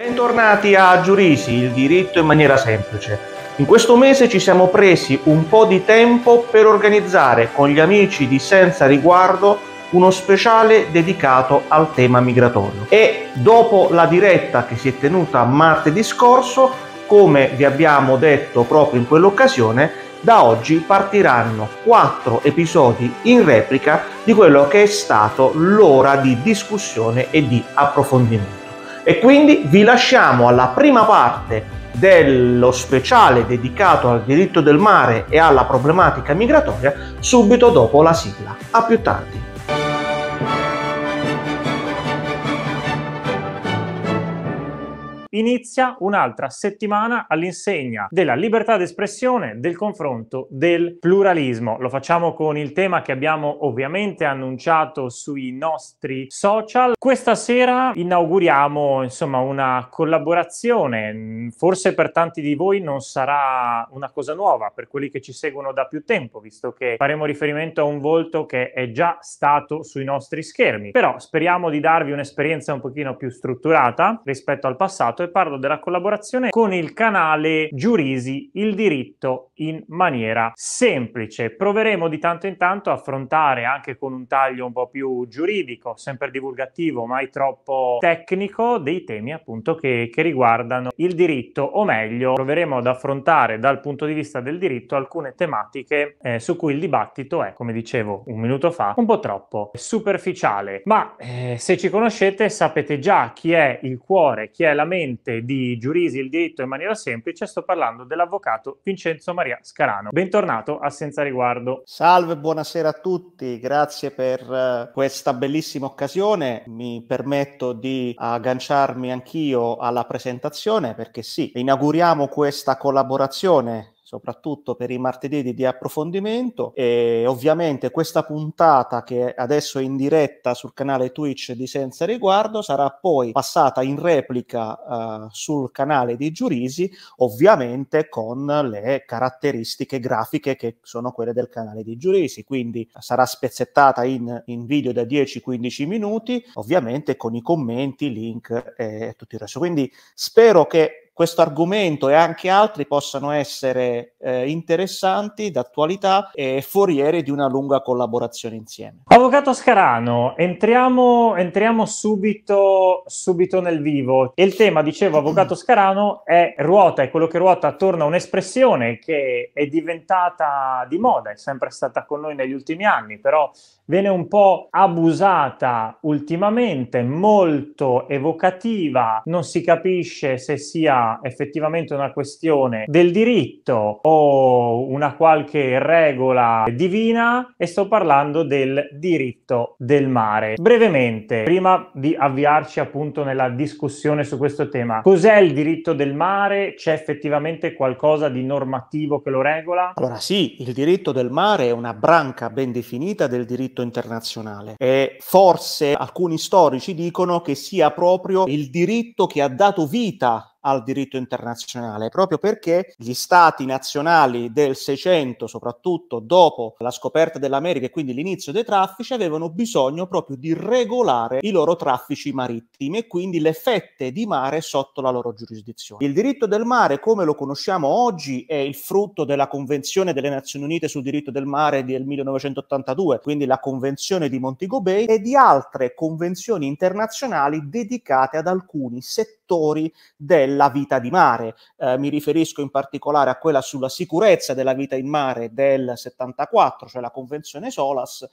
Bentornati a Giurisi, il diritto in maniera semplice. In questo mese ci siamo presi un po' di tempo per organizzare con gli amici di Senza Riguardo uno speciale dedicato al tema migratorio. E dopo la diretta che si è tenuta martedì scorso, come vi abbiamo detto proprio in quell'occasione, da oggi partiranno quattro episodi in replica di quello che è stato l'ora di discussione e di approfondimento. E quindi vi lasciamo alla prima parte dello speciale dedicato al diritto del mare e alla problematica migratoria subito dopo la sigla. A più tardi! inizia un'altra settimana all'insegna della libertà d'espressione, del confronto, del pluralismo. Lo facciamo con il tema che abbiamo ovviamente annunciato sui nostri social. Questa sera inauguriamo insomma una collaborazione, forse per tanti di voi non sarà una cosa nuova, per quelli che ci seguono da più tempo, visto che faremo riferimento a un volto che è già stato sui nostri schermi. Però speriamo di darvi un'esperienza un pochino più strutturata rispetto al passato e parlo della collaborazione con il canale Giurisi, il diritto in maniera semplice. Proveremo di tanto in tanto a affrontare anche con un taglio un po' più giuridico, sempre divulgativo, mai troppo tecnico, dei temi appunto che, che riguardano il diritto, o meglio, proveremo ad affrontare dal punto di vista del diritto alcune tematiche eh, su cui il dibattito è, come dicevo un minuto fa, un po' troppo superficiale. Ma eh, se ci conoscete sapete già chi è il cuore, chi è la mente di Giurisi il diritto in maniera semplice, sto parlando dell'avvocato Vincenzo Maria Ilaria Scarano. Bentornato a Senza Riguardo. Salve, buonasera a tutti, grazie per eh, questa bellissima occasione. Mi permetto di agganciarmi anch'io alla presentazione perché sì, inauguriamo questa collaborazione soprattutto per i martedì di approfondimento e ovviamente questa puntata che adesso è in diretta sul canale Twitch di Senza Riguardo sarà poi passata in replica uh, sul canale di Giurisi, ovviamente con le caratteristiche grafiche che sono quelle del canale di Giurisi, quindi sarà spezzettata in, in video da 10-15 minuti, ovviamente con i commenti, link e tutto il resto. Quindi spero che questo argomento e anche altri possano essere eh, interessanti, d'attualità e foriere di una lunga collaborazione insieme. Avvocato Scarano, entriamo, entriamo subito, subito, nel vivo. Il tema, dicevo, Avvocato Scarano, è ruota, è quello che ruota attorno a un'espressione che è diventata di moda, è sempre stata con noi negli ultimi anni, però viene un po' abusata ultimamente, molto evocativa, non si capisce se sia effettivamente una questione del diritto o una qualche regola divina e sto parlando del diritto del mare. Brevemente, prima di avviarci appunto nella discussione su questo tema, cos'è il diritto del mare? C'è effettivamente qualcosa di normativo che lo regola? Allora sì, il diritto del mare è una branca ben definita del diritto internazionale e forse alcuni storici dicono che sia proprio il diritto che ha dato vita al diritto internazionale, proprio perché gli stati nazionali del Seicento, soprattutto dopo la scoperta dell'America e quindi l'inizio dei traffici, avevano bisogno proprio di regolare i loro traffici marittimi e quindi le fette di mare sotto la loro giurisdizione. Il diritto del mare, come lo conosciamo oggi, è il frutto della Convenzione delle Nazioni Unite sul diritto del mare del 1982, quindi la Convenzione di Montego Bay e di altre convenzioni internazionali dedicate ad alcuni settori settori della vita di mare. Eh, mi riferisco in particolare a quella sulla sicurezza della vita in mare del 74, cioè la Convenzione Solas,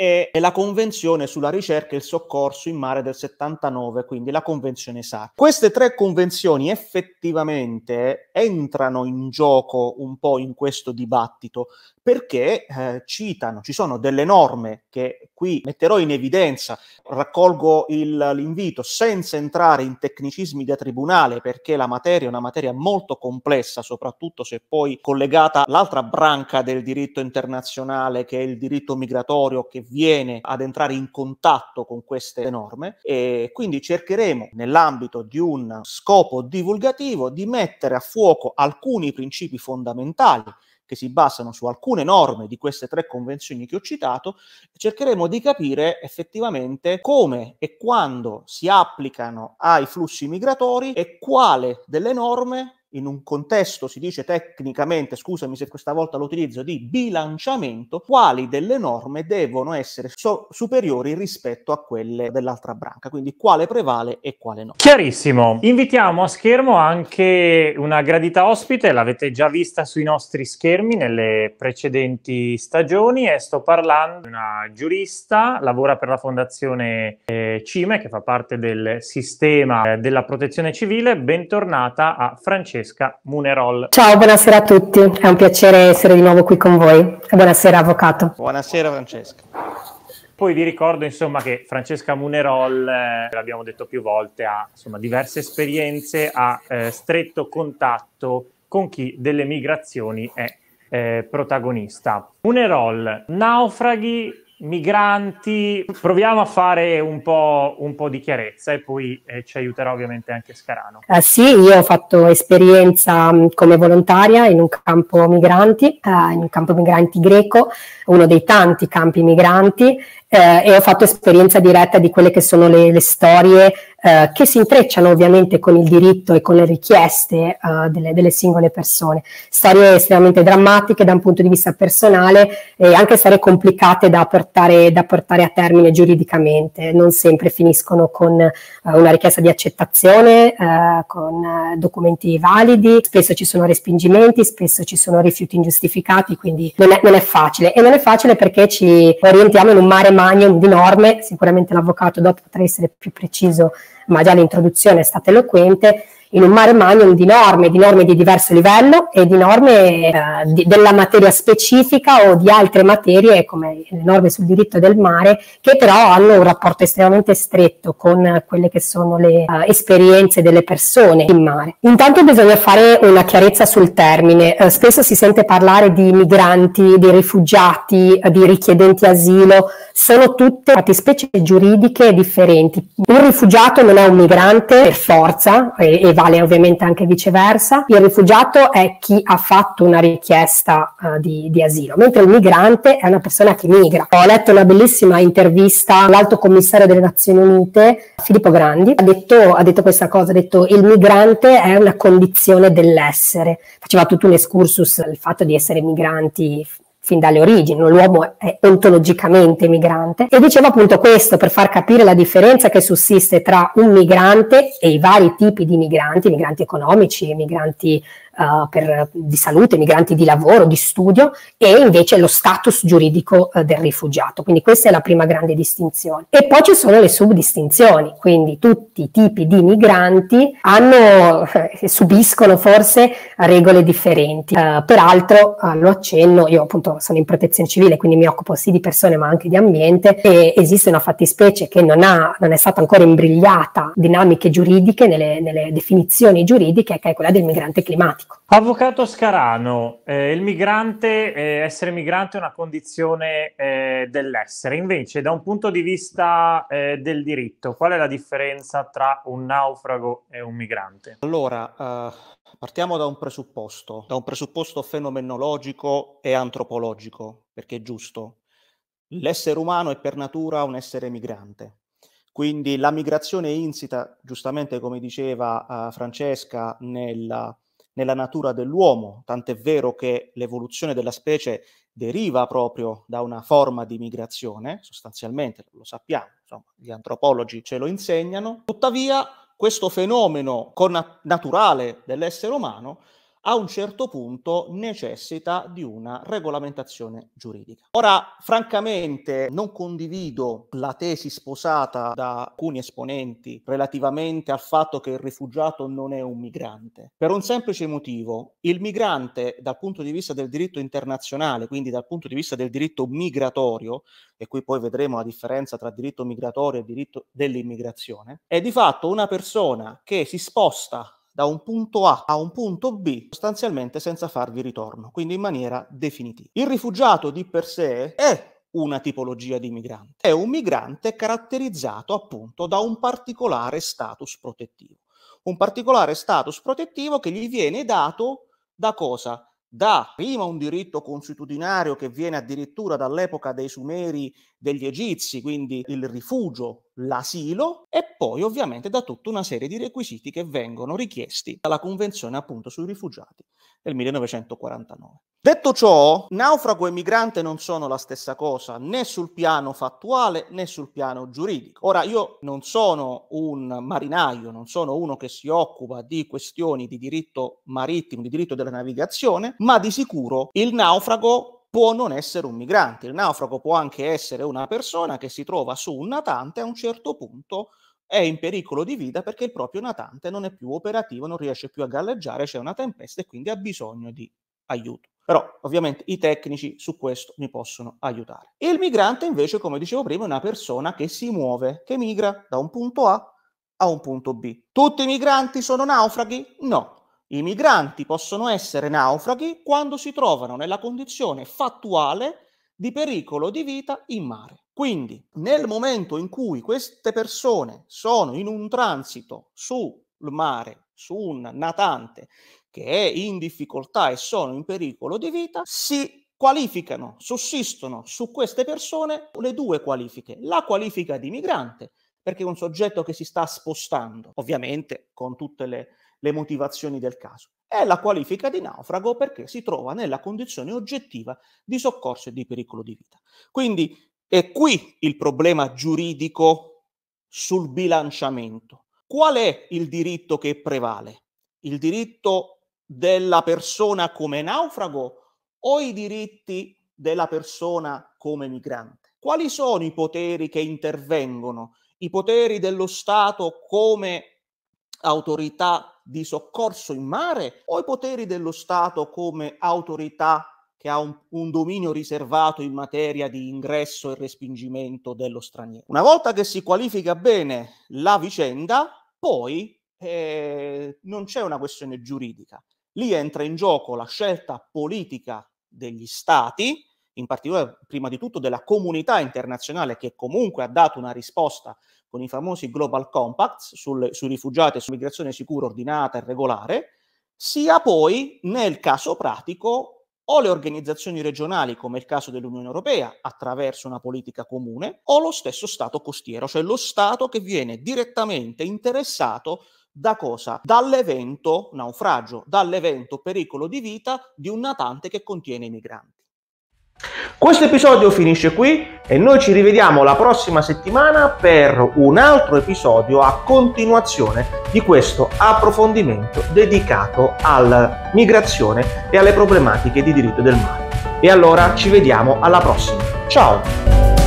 e la Convenzione sulla ricerca e il soccorso in mare del 79, quindi la Convenzione SAR. Queste tre convenzioni effettivamente entrano in gioco un po' in questo dibattito perché eh, citano, ci sono delle norme che qui metterò in evidenza, raccolgo il, l'invito senza entrare in tecnicismi da tribunale perché la materia è una materia molto complessa, soprattutto se poi collegata all'altra branca del diritto internazionale che è il diritto migratorio che viene ad entrare in contatto con queste norme e quindi cercheremo nell'ambito di un scopo divulgativo di mettere a fuoco alcuni principi fondamentali che si basano su alcune norme di queste tre convenzioni che ho citato, cercheremo di capire effettivamente come e quando si applicano ai flussi migratori e quale delle norme in un contesto, si dice tecnicamente, scusami se questa volta lo utilizzo, di bilanciamento, quali delle norme devono essere so- superiori rispetto a quelle dell'altra branca, quindi quale prevale e quale no. Chiarissimo, invitiamo a schermo anche una gradita ospite, l'avete già vista sui nostri schermi nelle precedenti stagioni e sto parlando di una giurista, lavora per la fondazione eh, CIME che fa parte del sistema eh, della protezione civile, bentornata a Francesco. Francesca Munerol. Ciao, buonasera a tutti, è un piacere essere di nuovo qui con voi. Buonasera Avvocato. Buonasera Francesca. Poi vi ricordo insomma, che Francesca Munerol, eh, l'abbiamo detto più volte, ha insomma, diverse esperienze, ha eh, stretto contatto con chi delle migrazioni è eh, protagonista. Munerol, naufraghi migranti, proviamo a fare un po', un po di chiarezza e poi eh, ci aiuterà ovviamente anche Scarano. Eh sì, io ho fatto esperienza come volontaria in un campo migranti, eh, in un campo migranti greco, uno dei tanti campi migranti eh, e ho fatto esperienza diretta di quelle che sono le, le storie eh, che si intrecciano ovviamente con il diritto e con le richieste eh, delle, delle, singole persone. Storie estremamente drammatiche da un punto di vista personale e anche storie complicate da portare, da portare a termine giuridicamente. Non sempre finiscono con eh, una richiesta di accettazione, eh, con eh, documenti validi, spesso ci sono respingimenti, spesso ci sono rifiuti ingiustificati, quindi non è, non è facile. E non è facile perché ci orientiamo in un mare Magnum di norme, sicuramente l'avvocato dopo potrà essere più preciso, ma già l'introduzione è stata eloquente, in un mare magnum di norme, di norme di diverso livello e di norme eh, di, della materia specifica o di altre materie come le norme sul diritto del mare che però hanno un rapporto estremamente stretto con quelle che sono le eh, esperienze delle persone in mare. Intanto bisogna fare una chiarezza sul termine, eh, spesso si sente parlare di migranti, di rifugiati, eh, di richiedenti asilo, sono tutte fattispecie giuridiche differenti. Un rifugiato non è un migrante per forza e, e vale ovviamente anche viceversa, il rifugiato è chi ha fatto una richiesta uh, di, di, asilo, mentre il migrante è una persona che migra. Ho letto una bellissima intervista all'alto commissario delle Nazioni Unite, Filippo Grandi, ha detto, ha detto questa cosa, ha detto il migrante è una condizione dell'essere. Faceva tutto un excursus al fatto di essere migranti fin dalle origini, l'uomo è ontologicamente migrante e diceva appunto questo per far capire la differenza che sussiste tra un migrante e i vari tipi di migranti, migranti economici, migranti uh, per, di salute, migranti di lavoro, di studio e invece lo status giuridico uh, del rifugiato. Quindi questa è la prima grande distinzione. E poi ci sono le subdistinzioni, quindi tutti i tipi di migranti hanno, eh, subiscono forse regole differenti. Uh, peraltro lo accenno, io appunto sono in protezione civile, quindi mi occupo sì di persone ma anche di ambiente e esiste una fattispecie che non, ha, non è stata ancora imbrigliata dinamiche giuridiche nelle, nelle definizioni giuridiche che è quella del migrante climatico ecco. Avvocato Scarano, eh, il migrante, eh, essere migrante è una condizione eh, dell'essere, invece da un punto di vista eh, del diritto, qual è la differenza tra un naufrago e un migrante? Allora, eh, partiamo da un presupposto, da un presupposto fenomenologico e antropologico, perché è giusto. L'essere umano è per natura un essere migrante, quindi la migrazione insita, giustamente come diceva uh, Francesca, nella nella natura dell'uomo, tant'è vero che l'evoluzione della specie deriva proprio da una forma di migrazione, sostanzialmente lo sappiamo, insomma, gli antropologi ce lo insegnano, tuttavia questo fenomeno naturale dell'essere umano a un certo punto necessita di una regolamentazione giuridica. Ora, francamente, non condivido la tesi sposata da alcuni esponenti relativamente al fatto che il rifugiato non è un migrante, per un semplice motivo. Il migrante, dal punto di vista del diritto internazionale, quindi dal punto di vista del diritto migratorio, e qui poi vedremo la differenza tra diritto migratorio e diritto dell'immigrazione, è di fatto una persona che si sposta da un punto A a un punto B sostanzialmente senza farvi ritorno, quindi in maniera definitiva. Il rifugiato di per sé è una tipologia di migrante, è un migrante caratterizzato appunto da un particolare status protettivo, un particolare status protettivo che gli viene dato da cosa? da prima un diritto consuetudinario che viene addirittura dall'epoca dei Sumeri degli egizi, quindi il rifugio, l'asilo e poi ovviamente da tutta una serie di requisiti che vengono richiesti dalla Convenzione appunto sui rifugiati del 1949. Detto ciò, naufrago e migrante non sono la stessa cosa né sul piano fattuale né sul piano giuridico. Ora io non sono un marinaio, non sono uno che si occupa di questioni di diritto marittimo, di diritto della navigazione, ma di sicuro il naufrago può non essere un migrante. Il naufrago può anche essere una persona che si trova su un natante e a un certo punto è in pericolo di vita perché il proprio natante non è più operativo, non riesce più a galleggiare, c'è una tempesta e quindi ha bisogno di aiuto. Però ovviamente i tecnici su questo mi possono aiutare. Il migrante invece, come dicevo prima, è una persona che si muove, che migra da un punto A a un punto B. Tutti i migranti sono naufraghi? No, i migranti possono essere naufraghi quando si trovano nella condizione fattuale di pericolo di vita in mare. Quindi, nel momento in cui queste persone sono in un transito sul mare, su un natante che è in difficoltà e sono in pericolo di vita, si qualificano, sussistono su queste persone le due qualifiche, la qualifica di migrante, perché è un soggetto che si sta spostando, ovviamente con tutte le le motivazioni del caso. È la qualifica di naufrago perché si trova nella condizione oggettiva di soccorso e di pericolo di vita. Quindi è qui il problema giuridico sul bilanciamento. Qual è il diritto che prevale? Il diritto della persona come naufrago o i diritti della persona come migrante? Quali sono i poteri che intervengono? I poteri dello Stato come autorità di soccorso in mare o i poteri dello Stato come autorità che ha un, un, dominio riservato in materia di ingresso e respingimento dello straniero. Una volta che si qualifica bene la vicenda, poi eh, non c'è una questione giuridica. Lì entra in gioco la scelta politica degli stati, in particolare prima di tutto della comunità internazionale che comunque ha dato una risposta con i famosi Global Compacts sul, sui rifugiati e su migrazione sicura, ordinata e regolare, sia poi nel caso pratico o le organizzazioni regionali, come il caso dell'Unione Europea, attraverso una politica comune, o lo stesso Stato costiero, cioè lo Stato che viene direttamente interessato da cosa? Dall'evento naufragio, dall'evento pericolo di vita di un natante che contiene i migranti. Questo episodio finisce qui e noi ci rivediamo la prossima settimana per un altro episodio a continuazione di questo approfondimento dedicato alla migrazione e alle problematiche di diritto del mare. E allora ci vediamo alla prossima. Ciao!